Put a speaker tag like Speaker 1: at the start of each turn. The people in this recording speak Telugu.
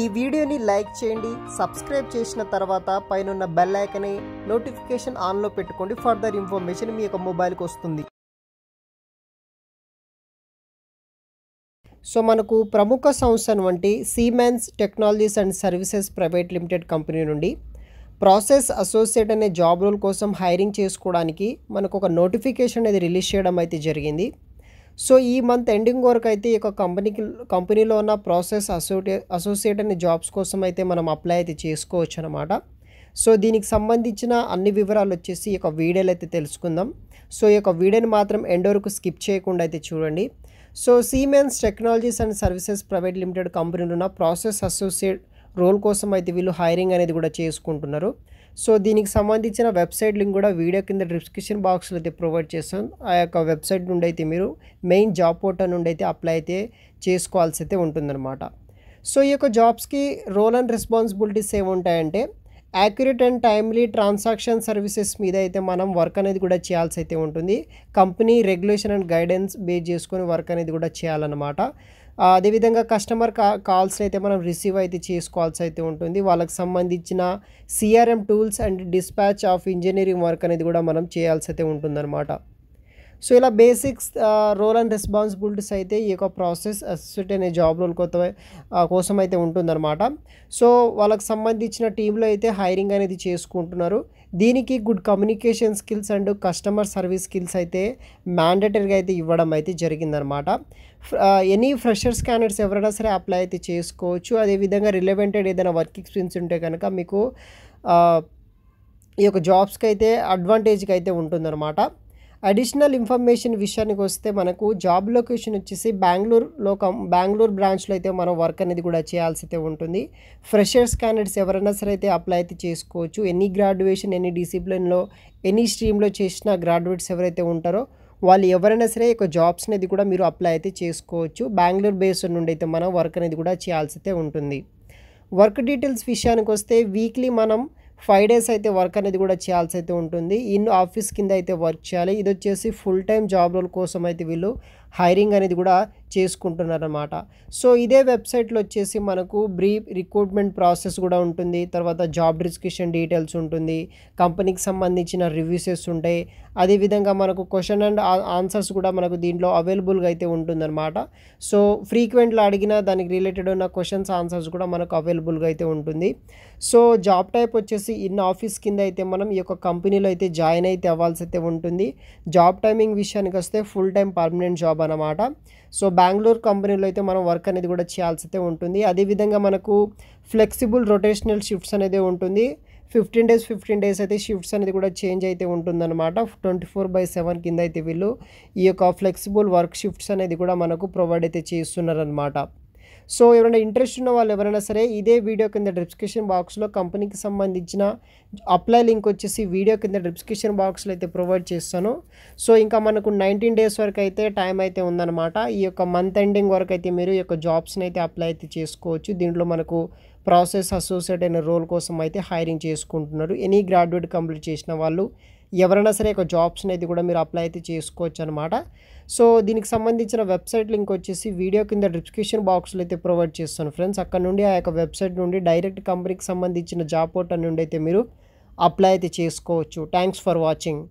Speaker 1: ఈ వీడియోని లైక్ చేయండి సబ్స్క్రైబ్ చేసిన తర్వాత పైన బెల్ ఐకన్ నోటిఫికేషన్ ఆన్లో పెట్టుకోండి ఫర్దర్ ఇన్ఫర్మేషన్ మీ యొక్క మొబైల్కి వస్తుంది సో మనకు ప్రముఖ సంస్థ వంటి Siemens Technologies and Services Private Limited company నుండి ప్రాసెస్ అసోసియేట్ అనే జాబ్ రోల్ కోసం హైరింగ్ చేసుకోవడానికి మనకు ఒక నోటిఫికేషన్ అనేది రిలీజ్ చేయడం అయితే జరిగింది సో ఈ మంత్ ఎండింగ్ వరకు అయితే ఈ యొక్క కంపెనీకి కంపెనీలో ఉన్న ప్రాసెస్ అసోసియే అసోసియేట్ అనే జాబ్స్ కోసం అయితే మనం అప్లై అయితే చేసుకోవచ్చు అనమాట సో దీనికి సంబంధించిన అన్ని వివరాలు వచ్చేసి ఈ యొక్క వీడియోలు అయితే తెలుసుకుందాం సో ఈ యొక్క వీడియోని మాత్రం ఎండ్ వరకు స్కిప్ చేయకుండా అయితే చూడండి so Siemens Technologies and Services Private Limited కంపెనీలో ఉన్న ప్రాసెస్ అసోసియేట్ రోల్ కోసం అయితే వీళ్ళు హైరింగ్ అనేది కూడా చేసుకుంటున్నారు సో దీనికి సంబంధించిన వెబ్సైట్ లింక్ కూడా వీడియో కింద డిస్క్రిప్షన్ బాక్స్లో అయితే ప్రొవైడ్ చేస్తాను ఆ యొక్క వెబ్సైట్ నుండి అయితే మీరు మెయిన్ జాబ్ పోర్టల్ నుండి అయితే అప్లై అయితే చేసుకోవాల్సి అయితే ఉంటుందన్నమాట సో ఈ యొక్క జాబ్స్కి రోల్ అండ్ రెస్పాన్సిబిలిటీస్ ఏముంటాయంటే accurate and timely transaction services మీద అయితే మనం వర్క్ అనేది కూడా చేయాల్సి అయితే ఉంటుంది company regulation and guidance base చేసుకొని వర్క్ అనేది కూడా చేయాలన్నమాట అదేవిధంగా కస్టమర్ కా కాల్స్ అయితే మనం రిసీవ్ అయితే చేసుకోవాల్సి అయితే ఉంటుంది వాళ్ళకి సంబంధించిన CRM tools and dispatch of engineering work అనేది కూడా మనం చేయాల్సి అయితే ఉంటుందన్నమాట సో ఇలా బేసిక్స్ రోల్ అండ్ రెస్పాన్సిబిలిటీస్ అయితే ఈ యొక్క ప్రాసెస్ అసిస్టెంట్ అనే జాబ్ రోల్ కొత్త కోసం అయితే ఉంటుందన్నమాట సో వాళ్ళకి సంబంధించిన టీంలో అయితే హైరింగ్ అనేది చేసుకుంటున్నారు దీనికి good communication skills and customer service skills అయితే మ్యాండటరీగా అయితే ఇవ్వడం అయితే జరిగిందనమాట ఎనీ ఫ్రెషర్ స్కానర్స్ ఎవరైనా సరే అప్లై అయితే చేసుకోవచ్చు అదేవిధంగా రిలవెంటెడ్ ఏదైనా వర్క్ ఎక్స్పీరియన్స్ ఉంటే కనుక మీకు ఈ యొక్క జాబ్స్కి అయితే అడ్వాంటేజ్కి అయితే ఉంటుందన్నమాట అడిషనల్ ఇన్ఫర్మేషన్ విషయానికి వస్తే మనకు జాబ్ లొకేషన్ వచ్చేసి బెంగళూరులో కం బెంగళూరు బ్రాంచ్లో అయితే మనం వర్క్ అనేది కూడా చేయాల్సి అయితే ఉంటుంది ఫ్రెషర్స్ క్యాండిడేట్స్ ఎవరైనా సరే అయితే అప్లై అయితే చేసుకోవచ్చు ఎనీ గ్రాడ్యుయేషన్ ఎనీ డిసిప్లిన్లో ఎనీ స్ట్రీమ్లో చేసిన గ్రాడ్యుయేట్స్ ఎవరైతే ఉంటారో వాళ్ళు ఎవరైనా సరే ఒక జాబ్స్ అనేది కూడా మీరు అప్లై అయితే చేసుకోవచ్చు బెంగళూరు బేస్డ్ నుండి అయితే మనం వర్క్ అనేది కూడా చేయాల్సి అయితే ఉంటుంది వర్క్ డీటెయిల్స్ విషయానికి వస్తే వీక్లీ మనం ఫైవ్ డేస్ అయితే వర్క్ అనేది కూడా చేయాల్సి అయితే ఉంటుంది ఇన్ ఆఫీస్ కింద అయితే వర్క్ చేయాలి ఇది వచ్చేసి ఫుల్ టైం జాబ్ రోల్ కోసం అయితే వీళ్ళు హైరింగ్ అనేది కూడా చేసుకుంటున్నారన్నమాట సో ఇదే వెబ్సైట్లో వచ్చేసి మనకు బ్రీఫ్ రిక్రూట్మెంట్ ప్రాసెస్ కూడా ఉంటుంది తర్వాత జాబ్ డిస్క్రిప్షన్ డీటెయిల్స్ ఉంటుంది కంపెనీకి సంబంధించిన రివ్యూసెస్ ఉంటాయి అదేవిధంగా మనకు క్వశ్చన్ అండ్ ఆన్సర్స్ కూడా మనకు దీంట్లో అవైలబుల్గా అయితే ఉంటుందన్నమాట సో ఫ్రీక్వెంట్లో అడిగిన దానికి రిలేటెడ్ ఉన్న క్వశ్చన్స్ ఆన్సర్స్ కూడా మనకు అవైలబుల్గా అయితే ఉంటుంది సో జాబ్ టైప్ వచ్చేసి ఇన్ ఆఫీస్ కింద అయితే మనం ఈ యొక్క కంపెనీలో అయితే జాయిన్ అయితే అవ్వాల్సి అయితే ఉంటుంది జాబ్ టైమింగ్ విషయానికి వస్తే ఫుల్ టైం పర్మనెంట్ జాబ్ అనమాట సో బెంగళూరు కంపెనీలో అయితే మనం వర్క్ అనేది కూడా చేయాల్సి అయితే ఉంటుంది అదేవిధంగా మనకు ఫ్లెక్సిబుల్ రొటేషనల్ షిఫ్ట్స్ అనేది ఉంటుంది ఫిఫ్టీన్ డేస్ ఫిఫ్టీన్ డేస్ అయితే షిఫ్ట్స్ అనేది కూడా చేంజ్ అయితే ఉంటుందన్నమాట ట్వంటీ ఫోర్ బై సెవెన్ కింద అయితే వీళ్ళు ఈ యొక్క ఫ్లెక్సిబుల్ వర్క్ షిఫ్ట్స్ అనేది కూడా మనకు ప్రొవైడ్ అయితే చేస్తున్నారనమాట సో ఎవరైనా ఇంట్రెస్ట్ ఉన్న వాళ్ళు ఎవరైనా సరే ఇదే వీడియో కింద డిస్క్రిప్షన్ బాక్స్లో కంపెనీకి సంబంధించిన అప్లై లింక్ వచ్చేసి వీడియో కింద డిస్క్రిప్షన్ బాక్స్లో అయితే ప్రొవైడ్ చేస్తాను సో ఇంకా మనకు నైన్టీన్ డేస్ వరకు అయితే టైం అయితే ఉందన్నమాట ఈ యొక్క మంత్ ఎండింగ్ వరకు అయితే మీరు ఈ యొక్క జాబ్స్ని అయితే అప్లై అయితే చేసుకోవచ్చు దీంట్లో మనకు ప్రాసెస్ అసోసియేట్ అయిన రోల్ కోసం అయితే హైరింగ్ చేసుకుంటున్నారు ఎనీ గ్రాడ్యుయేట్ కంప్లీట్ చేసిన వాళ్ళు ఎవరైనా సరే ఒక జాబ్స్ అనేది కూడా మీరు అప్లై అయితే చేసుకోవచ్చు అనమాట సో దీనికి సంబంధించిన వెబ్సైట్ లింక్ వచ్చేసి వీడియో కింద డిస్క్రిప్షన్ బాక్స్లో అయితే ప్రొవైడ్ చేస్తాను ఫ్రెండ్స్ అక్కడ నుండి ఆ యొక్క వెబ్సైట్ నుండి డైరెక్ట్ కంపెనీకి సంబంధించిన జాబ్ పోర్టల్ నుండి అయితే మీరు అప్లై అయితే చేసుకోవచ్చు థ్యాంక్స్ ఫర్ వాచింగ్